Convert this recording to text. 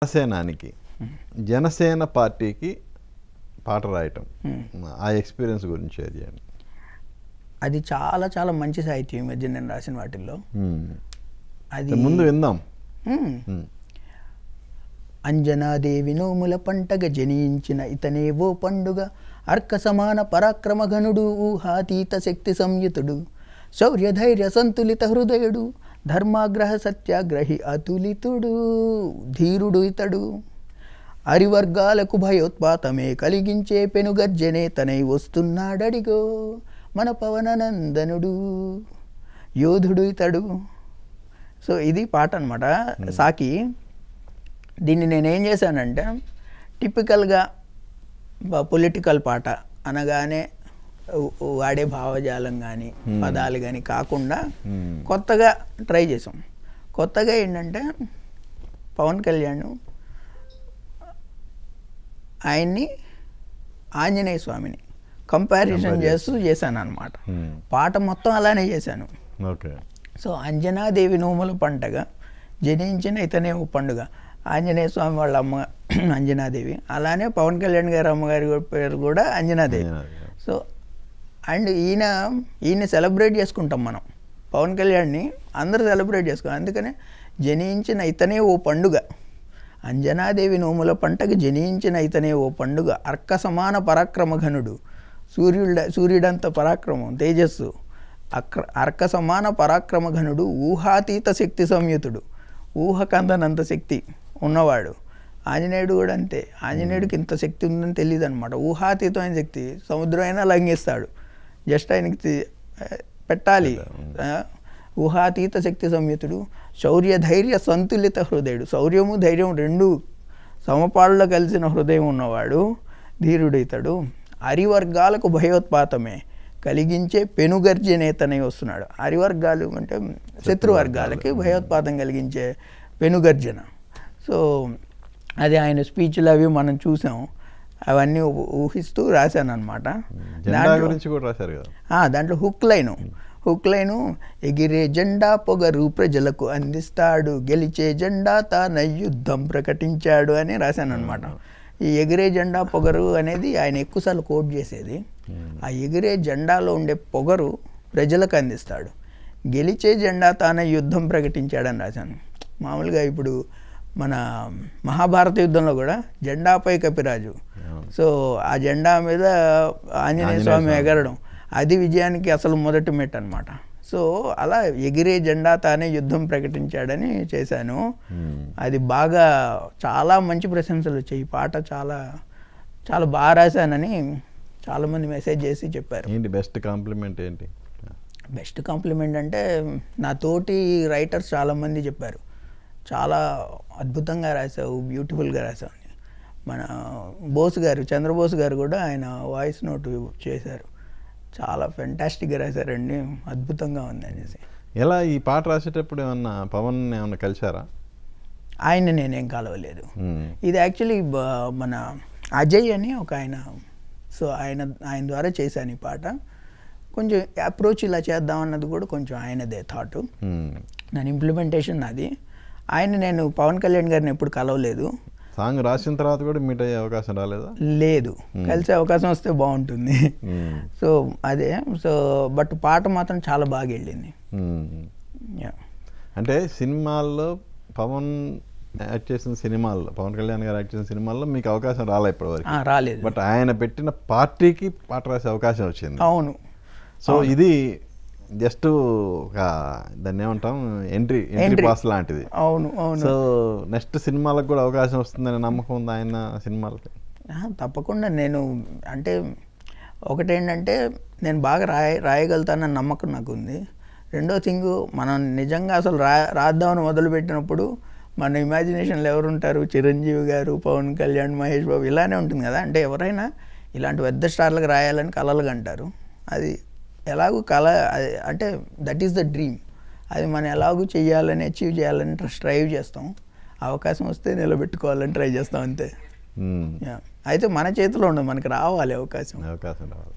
జనసేనానికి జనసేన పార్టీకి పాట రాయటం ఆ ఎక్స్పీరియన్స్ గురించి అది అని అది చాలా చాలా మంచి సాహిత్యం ఈ మధ్య నేను రాసిన వాటిల్లో అది ముందు విందాం అంజనాదేవి నోముల పంటగ జనించిన ఇతనేవో పండుగ అర్క సమాన పరాక్రమఘనుడు ఊహాతీత శక్తి సంయుతుడు శౌర్యధైర్య సంతులిత హృదయుడు ధర్మాగ్రహ సత్యాగ్రహి అతులితుడు ధీరుడు ఇతడు అరివర్గాలకు భయోత్పాతమే కలిగించే పెనుగర్జనే తనై వస్తున్నాడడిగో మన పవననందనుడు యోధుడు ఇతడు సో ఇది పాట అనమాట సాకి దీన్ని నేనేం చేశానంటే టిపికల్గా పొలిటికల్ పాట అనగానే వాడే భావజాలం కానీ పదాలు కానీ కాకుండా కొత్తగా ట్రై చేసాం కొత్తగా ఏంటంటే పవన్ కళ్యాణ్ ఆయన్ని ఆంజనేయ స్వామిని కంపారిజన్ చేస్తూ చేశాను అనమాట పాట మొత్తం అలానే చేశాను సో అంజనాదేవి నోముల పండగ జనించిన ఇతనే ఓ పండుగ ఆంజనేయ స్వామి వాళ్ళ అమ్మ అంజనాదేవి అలానే పవన్ కళ్యాణ్ గారి అమ్మగారి పేరు కూడా అంజనాదేవి సో అండ్ ఈయన ఈయన సెలబ్రేట్ చేసుకుంటాం మనం పవన్ కళ్యాణ్ని అందరూ సెలబ్రేట్ చేసుకుంటాం అందుకనే జనించిన ఇతనే ఓ పండుగ అంజనాదేవి నోముల పంటకు జనించిన ఇతనే ఓ పండుగ అర్క సమాన పరాక్రమఘనుడు సూర్యుడ సూర్యుడంత పరాక్రమం తేజస్సు అక్ర అర్క సమాన ఘనుడు ఊహాతీత శక్తి సంయుతుడు ఊహకందనంత శక్తి ఉన్నవాడు ఆంజనేయుడు కూడా అంతే ఆంజనేయుడికి ఇంత శక్తి ఉందని తెలియదు అనమాట ఊహాతీతమైన శక్తి సముద్రమైనా లంఘిస్తాడు జస్ట్ ఆయనకి పెట్టాలి ఊహాతీత శక్తి సంయుతుడు శౌర్య ధైర్య సంతులిత హృదయుడు శౌర్యము ధైర్యం రెండు సమపాళ్ళలో కలిసిన హృదయం ఉన్నవాడు ధీరుడితడు అరివర్గాలకు భయోత్పాతమే కలిగించే పెనుగర్జనేతనే వస్తున్నాడు అరివర్గాలు అంటే శత్రువర్గాలకి భయోత్పాతం కలిగించే పెనుగర్జన సో అది ఆయన స్పీచ్లు అవి మనం చూసాం అవన్నీ ఊహిస్తూ రాశాను అనమాట గురించి కూడా రాశారు కదా దాంట్లో హుక్ లైను హుక్ లైను ఎగిరే జెండా పొగరు ప్రజలకు అందిస్తాడు గెలిచే జెండా తాన యుద్ధం ప్రకటించాడు అని రాశాను అనమాట ఈ ఎగిరే జెండా పొగరు అనేది ఆయన ఎక్కువసార్లు కోట్ చేసేది ఆ ఎగిరే జెండాలో ఉండే పొగరు ప్రజలకు అందిస్తాడు గెలిచే జెండా తానే యుద్ధం ప్రకటించాడని రాశాను మామూలుగా ఇప్పుడు మన మహాభారత యుద్ధంలో కూడా జెండాపై కపిరాజు సో ఆ జెండా మీద ఆంజనేయ స్వామి ఎగరడం అది విజయానికి అసలు మొదటి మెట్ అనమాట సో అలా ఎగిరే జెండా తానే యుద్ధం ప్రకటించాడని చేశాను అది బాగా చాలా మంచి ప్రశంసలు వచ్చాయి ఈ పాట చాలా చాలా బాగా రాశానని చాలామంది మెసేజ్ చేసి చెప్పారు ఏంటి బెస్ట్ కాంప్లిమెంట్ ఏంటి బెస్ట్ కాంప్లిమెంట్ అంటే నా తోటి రైటర్స్ చాలామంది చెప్పారు చాలా అద్భుతంగా రాసావు బ్యూటిఫుల్గా రాసావు అని మన బోస్ గారు చంద్రబోస్ గారు కూడా ఆయన వాయిస్ నోట్ చేశారు చాలా ఫెంటాస్టిక్గా రాశారండి అద్భుతంగా ఉంది అనేసి ఎలా ఈ పాట రాసేటప్పుడు ఏమన్నా పవన్ ఏమన్నా కలిశారా ఆయన నేనేం కలవలేదు ఇది యాక్చువల్లీ మన అజయ్ అని ఒక ఆయన సో ఆయన ఆయన ద్వారా చేశాను ఈ పాట కొంచెం అప్రోచ్ ఇలా చేద్దాం అన్నది కూడా కొంచెం ఆయనదే థాటు దాని ఇంప్లిమెంటేషన్ అది ఆయన నేను పవన్ కళ్యాణ్ గారిని ఎప్పుడు కలవలేదు సాంగ్ రాసిన తర్వాత కూడా మీట్ అయ్యే అవకాశం రాలేదా లేదు కలిసే అవకాశం వస్తే బాగుంటుంది సో అదే సో బట్ పాట మాత్రం చాలా బాగా వెళ్ళింది అంటే సినిమాల్లో పవన్ యాక్ట్ చేసిన సినిమాల్లో పవన్ కళ్యాణ్ గారు యాక్ట్ చేసిన సినిమాల్లో మీకు అవకాశం రాలే ఇప్పటివరకు రాలేదు బట్ ఆయన పెట్టిన పార్టీకి పాట రాసే అవకాశం వచ్చింది అవును సో ఇది జస్ట్ ఒక దాన్ని ఏమంటాం ఎంట్రీ ఎంట్రీ పాస్ లాంటిది అవును అవును సో నెక్స్ట్ సినిమాలకు కూడా అవకాశం వస్తుందనే నమ్మకం ఉంది ఆయన సినిమాలకి తప్పకుండా నేను అంటే ఒకటేంటంటే నేను బాగా రాయ రాయగలుగుతానన్న నమ్మకం నాకు ఉంది రెండో థింగ్ మనం నిజంగా అసలు రా రాద్దామని మొదలుపెట్టినప్పుడు మన ఇమాజినేషన్లో ఎవరుంటారు చిరంజీవి గారు పవన్ కళ్యాణ్ మహేష్ బాబు ఇలానే ఉంటుంది కదా అంటే ఎవరైనా ఇలాంటి పెద్ద స్టార్లకు రాయాలని కలలుగా అంటారు అది ఎలాగూ కళ అంటే దట్ ఈస్ ద డ్రీమ్ అది మనం ఎలాగూ చేయాలని అచీవ్ చేయాలని స్ట్రైవ్ చేస్తాం అవకాశం వస్తే నిలబెట్టుకోవాలని ట్రై చేస్తాం అంతే hmm. అయితే మన చేతిలో ఉండదు మనకి రావాలి అవకాశం అవకాశం రావాలి